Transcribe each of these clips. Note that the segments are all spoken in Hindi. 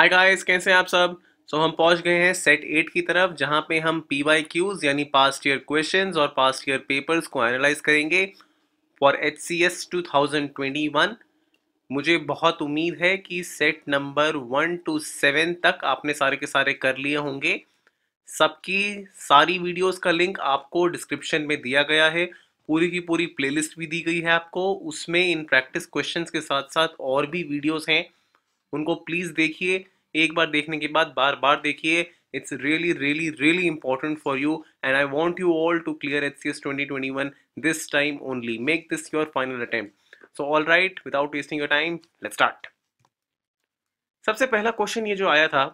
हाय गाइस कैसे हैं आप सब सो so, हम पहुंच गए हैं सेट एट की तरफ जहां पे हम पी वाई क्यूज यानी पास्ट ईयर क्वेश्चंस और पास्ट ईयर पेपर्स को एनालाइज करेंगे for H C S two thousand twenty one मुझे बहुत उम्मीद है कि set number one to seven तक आपने सारे के सारे कर लिए होंगे सबकी सारी वीडियोस का लिंक आपको डिस्क्रिप्शन में दिया गया है पूरी की पूरी प्लेलिस्ट भी दी गई है आपको उसमें इन प्रैक्टिस क्वेश्चंस के साथ साथ और भी वीडियोस हैं उनको प्लीज देखिए एक बार देखने के बाद बार बार देखिए it's really really really important for you and I want you all to clear H C S twenty twenty one this time only make this your final attempt so all right without wasting your time let start सबसे पहला क्वेश्चन ये जो आया था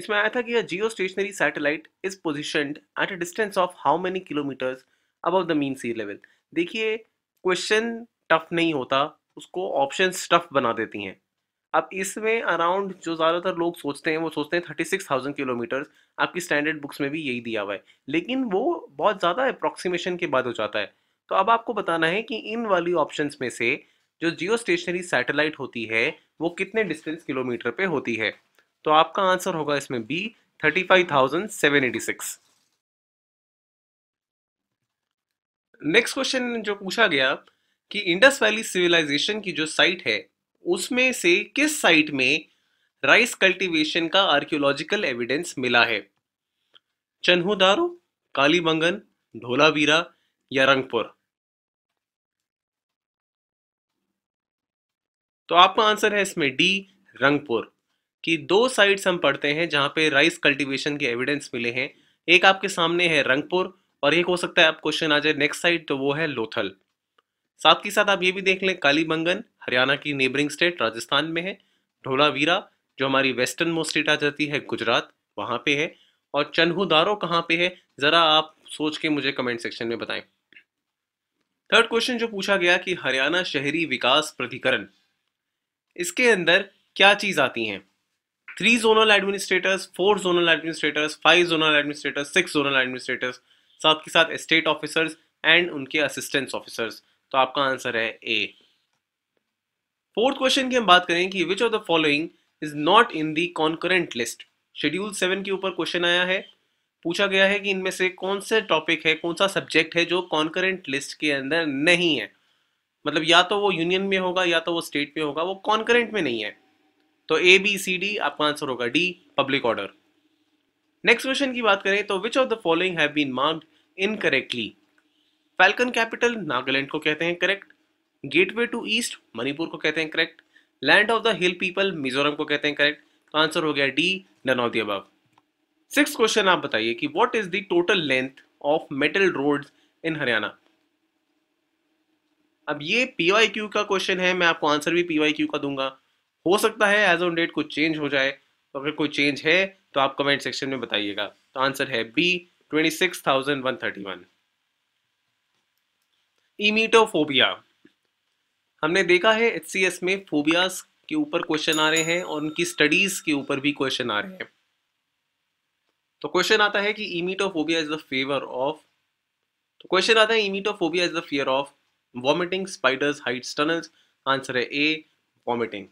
इसमें आया था कि यह geo stationary satellite is position at a distance of how many kilometres above the mean sea level देखिए क्वेश्चन टफ नहीं होता उसको ऑप्शन टफ बना देती हैं अब इसमें अराउंड जो ज़्यादातर लोग सोचते हैं वो सोचते हैं थर्टी सिक्स थाउजेंड किलोमीटर आपकी स्टैंडर्ड बुक्स में भी यही दिया हुआ है लेकिन वो बहुत ज़्यादा अप्रॉक्सीमेशन के बाद हो जाता है तो अब आपको बताना है कि इन वाली ऑप्शंस में से जो जियो स्टेशनरी सैटेलाइट होती है वो कितने डिस्टेंस किलोमीटर पे होती है तो आपका आंसर होगा इसमें B thirty five thousand seven eighty six next question जो पूछा गया कि इंडस वैली सिविलाइजेशन की जो साइट है उसमें से किस साइट में राइस कल्टीवेशन का आर्कियोलॉजिकल एविडेंस मिला है चन्हुदारो कालीबंगन ढोलावीरा या रंगपुर तो आपका आंसर है इसमें डी रंगपुर कि दो साइट्स हम पढ़ते हैं जहां पे राइस कल्टीवेशन के एविडेंस मिले हैं एक आपके सामने है रंगपुर और एक हो सकता है आप क्वेश्चन आ जाए नेक्स्ट साइट तो वो है लोथल साथ के साथ आप ये भी देख लें कालीबंगन हरियाणा की नेबरिंग स्टेट राजस्थान में है ढोलावीरा जो हमारी वेस्टर्न मोस्ट स्टेट आ जाती है गुजरात वहाँ पे है और चन्हूदारो कहाँ पे है ज़रा आप सोच के मुझे कमेंट सेक्शन में बताएं थर्ड क्वेश्चन जो पूछा गया कि हरियाणा शहरी विकास प्राधिकरण इसके अंदर क्या चीज़ आती हैं three zonal administrators four zonal administrators five zonal administrators six zonal administrators साथ के साथ स्टेट ऑफिसर्स एंड उनके असिस्टेंट ऑफिसर्स तो आपका आंसर है ए फोर्थ क्वेश्चन की हम बात करें कि which of the following is not in the concurrent list schedule seven के ऊपर क्वेश्चन आया है पूछा गया है कि इनमें से कौन सा टॉपिक है कौन सा सब्जेक्ट है जो कॉन्करेंट लिस्ट के अंदर नहीं है मतलब या तो वो यूनियन में होगा या तो वो स्टेट में होगा वो कॉन्करेंट में नहीं है तो ए बी सी डी आपका आंसर होगा D public order next question की बात करें तो which of the following have been marked incorrectly falcon capital Nagaland को कहते हैं correct gateway to east Manipur को कहते हैं correct land of the hill people Mizoram को कहते हैं करेक्ट तो आंसर हो गया D none of the above six question आप बताइए कि what is the total length of metal road in Haryana अब ये पीवाई क्यू का क्वेश्चन है मैं आपको आंसर भी पीवाई क्यू का दूंगा हो सकता है एज ऑन डेट कुछ चेंज हो जाए तो अगर कोई चेंज है तो आप कमेंट सेक्शन में बताइएगा तो आंसर है B twenty six thousand one thirty one emetophobia हमने देखा है एच में फोबियाज के ऊपर क्वेश्चन आ रहे हैं और उनकी स्टडीज के ऊपर भी क्वेश्चन आ रहे हैं तो क्वेश्चन आता है कि emetophobia is the favour of तो क्वेश्चन आता है emetophobia is the fear of vomiting spiders heights tunnels answer है ए वॉमिटिंग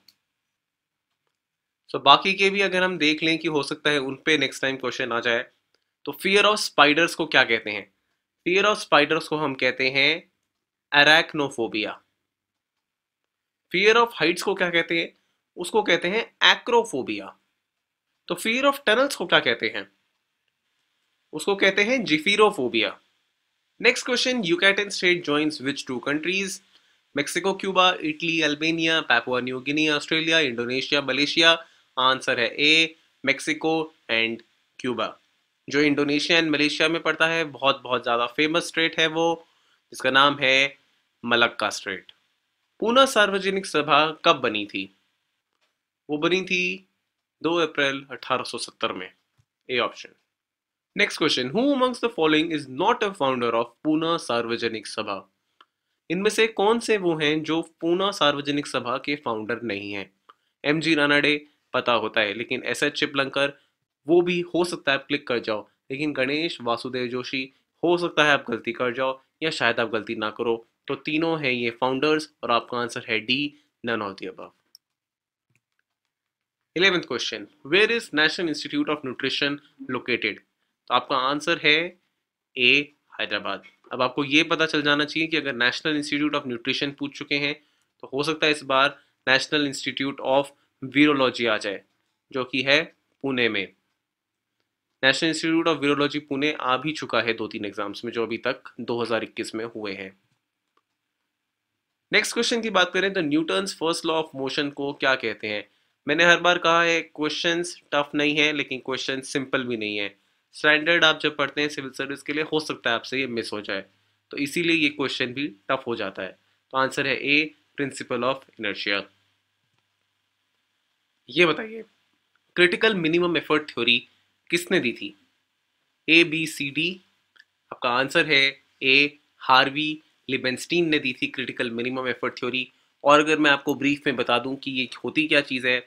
सो बाकी के भी अगर हम देख लें कि हो सकता है उन पे नेक्स्ट टाइम क्वेश्चन आ जाए तो फियर ऑफ स्पाइडर्स को क्या कहते हैं फियर ऑफ स्पाइडर्स को हम कहते हैं एरैक्नोफोबिया फियर ऑफ हाइट्स को क्या कहते हैं उसको कहते हैं एक्रोफोबिया तो फियर ऑफ टनल्स को क्या कहते हैं उसको कहते हैं जिफीरोफोबिया next question Yucatan state joins which two countries Mexico Cuba Italy Albania Papua New Guinea Australia Indonesia Malaysia answer है ए मेक्सिको एंड क्यूबा जो इंडोनेशिया एंड मलेशिया में पड़ता है बहुत बहुत ज़्यादा फेमस स्ट्रेट है वो जिसका नाम है मलक्का स्ट्रेट पूना सार्वजनिक सभा कब बनी थी वो बनी थी 2 अप्रैल 1870 में A option next question who amongst the following is not a founder of Poona Sarvajanik Sabha इनमें से कौन से वो हैं जो पूना सार्वजनिक सभा के फाउंडर नहीं हैं एम जी रानाडे पता होता है लेकिन एस एच चिपलंकर वो भी हो सकता है आप क्लिक कर जाओ लेकिन गणेश वासुदेव जोशी हो सकता है आप गलती कर जाओ या शायद आप गलती ना करो तो तीनों हैं ये फाउंडर्स और आपका आंसर है D none of the above eleventh question where is National Institute of Nutrition located तो आपका आंसर है ए हैदराबाद अब आपको ये पता चल जाना चाहिए कि अगर नेशनल इंस्टीट्यूट ऑफ न्यूट्रिशन पूछ चुके हैं तो हो सकता है इस बार नेशनल इंस्टीट्यूट ऑफ वीरोलॉजी आ जाए जो कि है पुणे में National Institute of Virology Pune आ भी चुका है दो तीन एग्जाम्स में जो अभी तक 2021 में हुए हैं नेक्स्ट क्वेश्चन की बात करें तो Newton first law of motion को क्या कहते हैं मैंने हर बार कहा है क्वेश्चन टफ नहीं है लेकिन क्वेश्चन सिंपल भी नहीं है स्टैंडर्ड आप जब पढ़ते हैं सिविल सर्विस के लिए हो सकता है आपसे ये मिस हो जाए तो इसीलिए ये क्वेश्चन भी टफ हो जाता है तो आंसर है ए प्रिंसिपल ऑफ इनर्शिया ये बताइए क्रिटिकल मिनिमम एफर्ट थ्योरी किसने दी थी ए बी सी डी आपका आंसर है ए हार्वी लिबेंस्टीन ने दी थी क्रिटिकल मिनिमम एफर्ट थ्योरी और अगर मैं आपको ब्रीफ में बता दूं कि ये होती क्या चीज़ है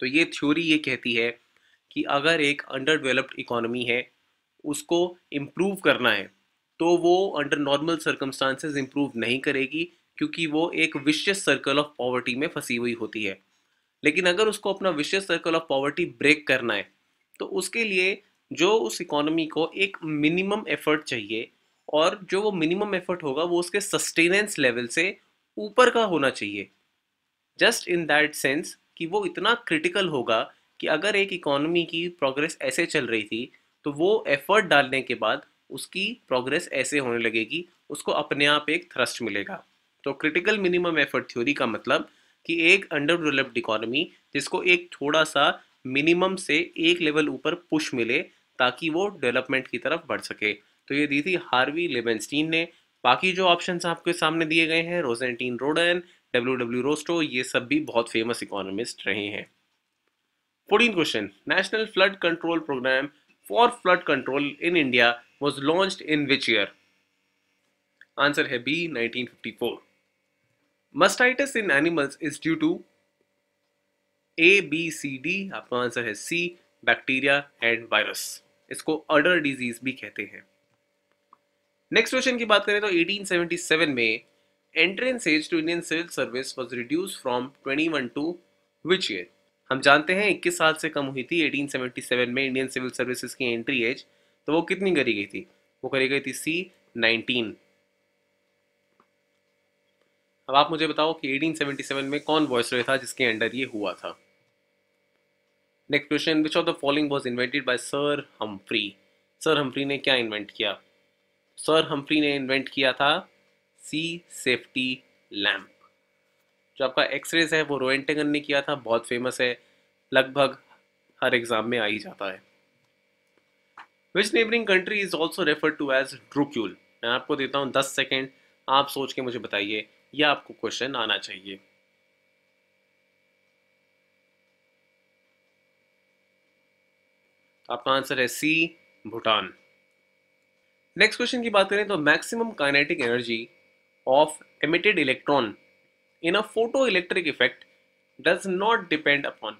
तो ये थ्योरी ये कहती है कि अगर एक अंडर डेवलप्ड इकोनॉमी है उसको इम्प्रूव करना है तो वो अंडर नॉर्मल सर्कमस्टांसेस इम्प्रूव नहीं करेगी क्योंकि वो एक विशेष सर्कल ऑफ पॉवर्टी में फंसी हुई होती है लेकिन अगर उसको अपना vicious circle of poverty break करना है तो उसके लिए जो उस इकोनॉमी को एक मिनिमम एफर्ट चाहिए और जो वो मिनिमम एफर्ट होगा वो उसके सस्टेनेंस लेवल से ऊपर का होना चाहिए जस्ट इन दैट सेंस कि वो इतना क्रिटिकल होगा कि अगर एक इकोनॉमी की प्रोग्रेस ऐसे चल रही थी तो वो एफर्ट डालने के बाद उसकी प्रोग्रेस ऐसे होने लगेगी उसको अपने आप एक थ्रस्ट मिलेगा तो क्रिटिकल मिनिमम एफर्ट थ्योरी का मतलब कि एक अंडर डेवलप्ड इकोनॉमी जिसको एक थोड़ा सा मिनिमम से एक लेवल ऊपर पुश मिले ताकि वो डेवलपमेंट की तरफ बढ़ सके तो ये दी थी हार्वी लेबेंस्टीन ने बाकी जो ऑप्शंस आपके सामने दिए गए हैं रोजेंटीन रोडन डब्ल्यू डब्ल्यू रोस्टो ये सब भी बहुत फेमस इकोनॉमिस्ट रहे हैं fourteen question National Flood Control Programme for flood control in India was launch in which year answer है B 1954 mastitis in animals is due to A B C D आपका आंसर है सी बैक्टीरिया एंड वायरस इसको अडर डिजीज भी कहते हैं नेक्स्ट क्वेश्चन की बात करें तो 1877 में entrance age to Indian Civil Service was reduce from 21 to which year हम जानते हैं 21 साल से कम हुई थी 1877 में इंडियन सिविल सर्विसेज की एंट्री एज तो वो कितनी करी गई थी वो करी गई थी सी 19 अब आप मुझे बताओ कि 1877 में कौन रहे था जिसके अंडर ये हुआ था next question which of the following was invented by Sir Humphry Sir Humphry ने क्या इन्वेंट किया सर हम्फ्री ने इन्वेंट किया था सी सेफ्टी लैम्प जो आपका एक्सरेज है वो रोएंटेगन ने किया था बहुत फेमस है लगभग हर एग्जाम में आ ही जाता है which neighbouring country is also refer to as Druk Yul मैं आपको देता हूँ दस सेकेंड आप सोच के मुझे बताइए यह आपको क्वेश्चन आना चाहिए आपका आंसर है सी भूटान नेक्स्ट क्वेश्चन की बात करें तो maximum kinetic energy of emitted electron in a photoelectric effect does not depend upon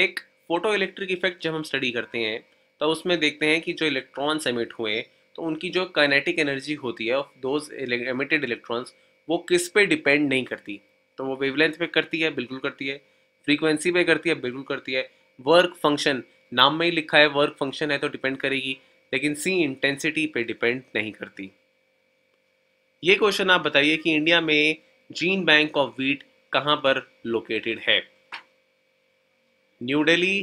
एक फोटो इलेक्ट्रिक इफेक्ट जब हम स्टडी करते हैं तो उसमें देखते हैं कि जो इलेक्ट्रॉन्स एमिट हुए तो उनकी जो काइनेटिक एनर्जी होती है ऑफ दोज एमिटेड इलेक्ट्रॉन्स वो किस पे डिपेंड नहीं करती तो वो वेवलेंथ पे करती है बिल्कुल करती है फ्रीक्वेंसी पे करती है बिल्कुल करती है वर्क फंक्शन नाम में ही लिखा है वर्क फंक्शन है तो डिपेंड करेगी लेकिन सी इंटेंसिटी पे डिपेंड नहीं करती ये क्वेश्चन आप बताइए कि इंडिया में जीन बैंक ऑफ वीट कहाँ पर लोकेटेड है न्यू दिल्ली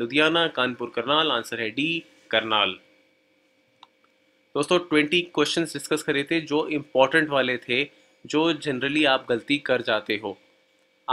लुधियाना कानपुर करनाल आंसर है डी करनाल दोस्तों ट्वेंटी क्वेश्चन डिस्कस करे थे जो इम्पोर्टेंट वाले थे जो जनरली आप गलती कर जाते हो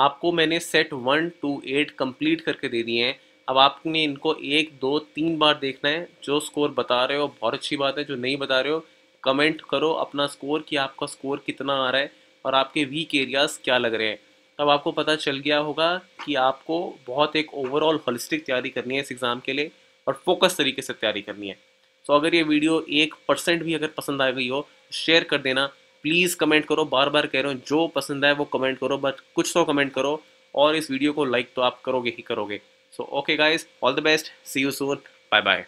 आपको मैंने set one two eight complete करके दे दिए हैं अब आपने इनको एक दो तीन बार देखना है जो स्कोर बता रहे हो बहुत अच्छी बात है जो नहीं बता रहे हो कमेंट करो अपना स्कोर कि आपका स्कोर कितना आ रहा है और आपके वीक एरियाज़ क्या लग रहे हैं तब आपको पता चल गया होगा कि आपको बहुत एक ओवरऑल होलिस्टिक तैयारी करनी है इस एग्ज़ाम के लिए और फोकस तरीके से तैयारी करनी है सो अगर ये वीडियो एक परसेंट भी अगर पसंद आ गई हो शेयर कर देना प्लीज़ कमेंट करो बार बार कह रहे हो जो पसंद आए वो कमेंट करो बट कुछ तो कमेंट करो और इस वीडियो को लाइक तो आप करोगे ही करोगे So okay guys, all the best. See you soon. Bye bye.